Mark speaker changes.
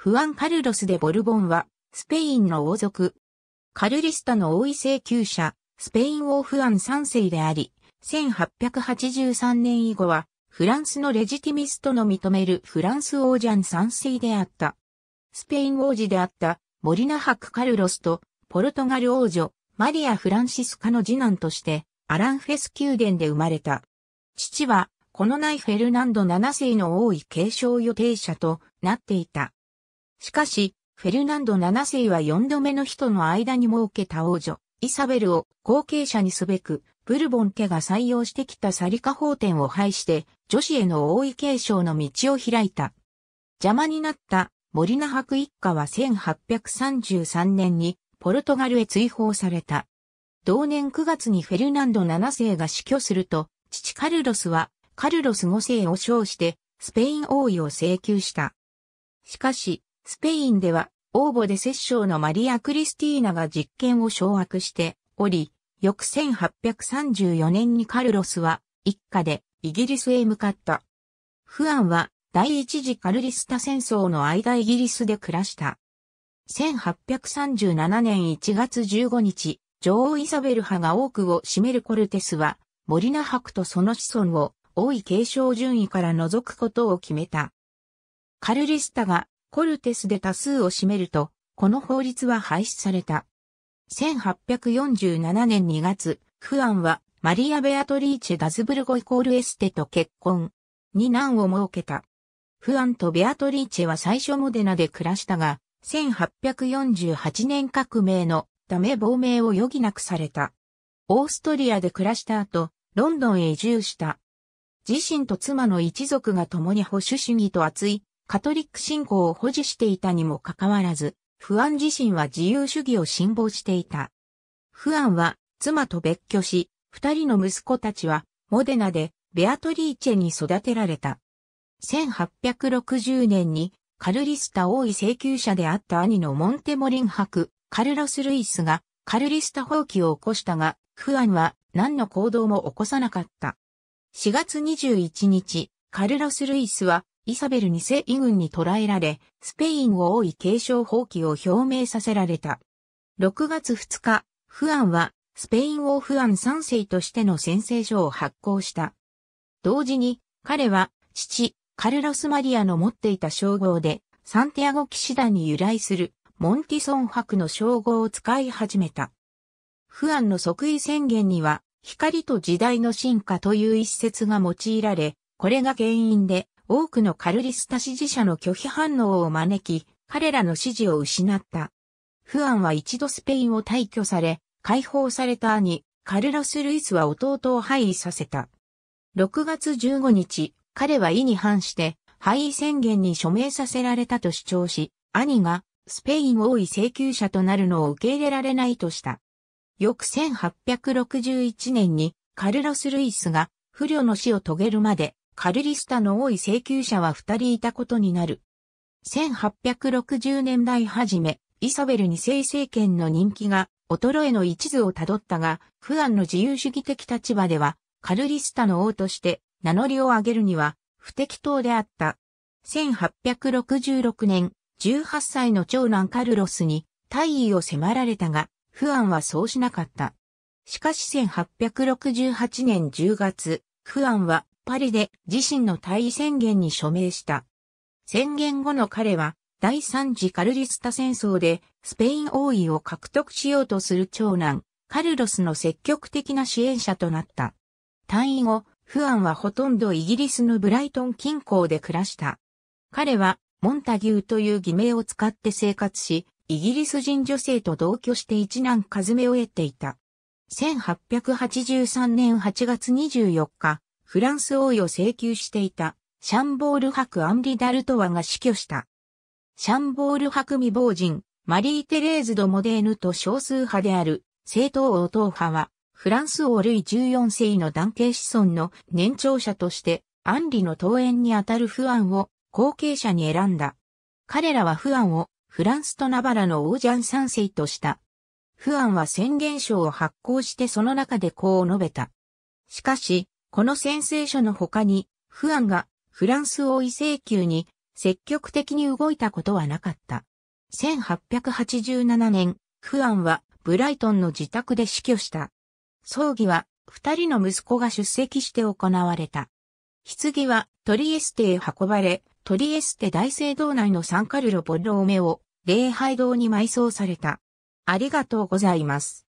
Speaker 1: フアン・カルロス・でボルボンは、スペインの王族。カルリスタの王位請求者、スペイン王フアン3世であり、1883年以後は、フランスのレジティミストの認めるフランス王ジャン3世であった。スペイン王子であったモリナハク・カルロスとポルトガル王女マリア・フランシスカの次男としてアランフェス宮殿で生まれた。父はこのないフェルナンド7世の王位継承予定者となっていた。しかし、フェルナンド7世は4度目の人の間に設けた王女、イサベルを後継者にすべく、ブルボン家が採用してきたサリカ法典を廃して、女子への王位継承の道を開いた。邪魔になったモリナ博一家は1833年にポルトガルへ追放された。同年9月にフェルナンド7世が死去すると、父カルロスはカルロス5世を称してスペイン王位を請求した。しかし、スペインでは、応募で摂政のマリア・クリスティーナが実権を掌握しており、翌1834年にカルロスは一家でイギリスへ向かった。フアンは第一次カルリスタ戦争の間イギリスで暮らした。1837年1月15日、女王イザベル派が多くを占めるコルテスは、モリナ博とその子孫を王位継承順位から除くことを決めた。カルリスタがコルテスで多数を占めると、この法律は廃止された。1847年2月、フアンはマリア・ベアトリーチェ・ダズブルゴイコールエステと結婚。二男を設けた。フアンとベアトリーチェは最初モデナで暮らしたが、1848年革命のため亡命を余儀なくされた。オーストリアで暮らした後、ロンドンへ移住した。自身と妻の一族が共に保守主義と熱いカトリック信仰を保持していたにもかかわらず、フアン自身は自由主義を信望していた。フアンは妻と別居し、二人の息子たちはモデナでベアトリーチェに育てられた。1860年にカルリスタ王位請求者であった兄のモンテモリン博、カルロス・ルイスがカルリスタ放棄を起こしたが、フアンは何の行動も起こさなかった。4月21日、カルロス・ルイスはイサベル二世異軍に捕らえられ、スペインを王位継承放棄を表明させられた。6月2日、フアンは、スペイン王フアン三世としての宣誓書を発行した。同時に、彼は、父、カルロス・マリアの持っていた称号で、サンティアゴ騎士団に由来する、モンティソン博の称号を使い始めた。フアンの即位宣言には、光と時代の進化という一節が用いられ、これが原因で、多くのカルリスタ支持者の拒否反応を招き、彼らの支持を失った。フアンは一度スペインを退去され、解放された兄、カルロス・ルイスは弟を廃位させた。6月15日、彼は意に反して、廃位宣言に署名させられたと主張し、兄がスペイン王位請求者となるのを受け入れられないとした。翌1861年にカルロス・ルイスが不慮の死を遂げるまでカルリスタの多い請求者は二人いたことになる。1860年代初め、イサベル二世政権の人気が衰えの一途をたどったが、不安の自由主義的立場では、カルリスタの王として名乗りを上げるには不適当であった。1866年、18歳の長男カルロスに退位を迫られたが、不安はそうしなかった。しかし1868年10月、不安はパリで自身の退位宣言に署名した。宣言後の彼は、第三次カルリスタ戦争でスペイン王位を獲得しようとする長男、カルロスの積極的な支援者となった。退位後、フアンはほとんどイギリスのブライトン近郊で暮らした。彼は、モンタギューという偽名を使って生活し、イギリス人女性と同居して一男カズメを得ていた。1883年8月24日、フランス王位を請求していた、シャンボール伯アンリ・ダルトワが死去した。シャンボール伯未亡人、マリー・テレーズ・ド・モデーヌと少数派である、政党王党派は、フランス王類14世の男系子孫の年長者として、アンリの登園にあたるフアンを後継者に選んだ。彼らはフアンをフランスとナバラの王ジャン三世とした。フアンは宣言書を発行してその中でこう述べた。しかし、この宣誓書の他に、フアンがフランス王位請求に積極的に動いたことはなかった。1887年、フアンはブライトンの自宅で死去した。葬儀は二人の息子が出席して行われた。棺はトリエステへ運ばれ、トリエステ大聖堂内のサンカルロ・ボローメを礼拝堂に埋葬された。ありがとうございます。